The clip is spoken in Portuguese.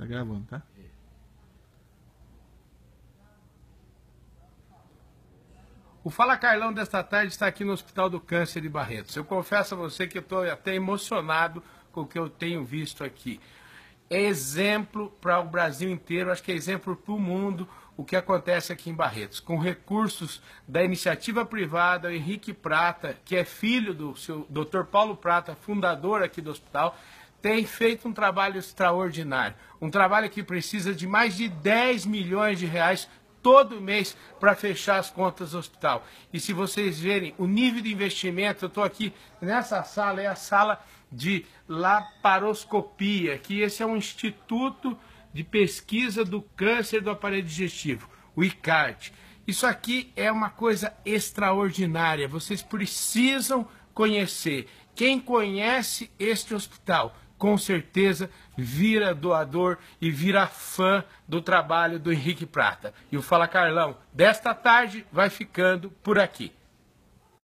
Tá gravando, tá? O Fala Carlão desta tarde está aqui no Hospital do Câncer de Barretos. Eu confesso a você que estou até emocionado com o que eu tenho visto aqui. É exemplo para o Brasil inteiro, acho que é exemplo para o mundo o que acontece aqui em Barretos. Com recursos da iniciativa privada, o Henrique Prata, que é filho do seu Dr. Paulo Prata, fundador aqui do hospital, tem feito um trabalho extraordinário. Um trabalho que precisa de mais de 10 milhões de reais todo mês para fechar as contas do hospital. E se vocês verem o nível de investimento, eu estou aqui nessa sala, é a sala de laparoscopia, que esse é um instituto de pesquisa do câncer do aparelho digestivo, o ICART. Isso aqui é uma coisa extraordinária, vocês precisam conhecer. Quem conhece este hospital com certeza vira doador e vira fã do trabalho do Henrique Prata. E o Fala Carlão desta tarde vai ficando por aqui.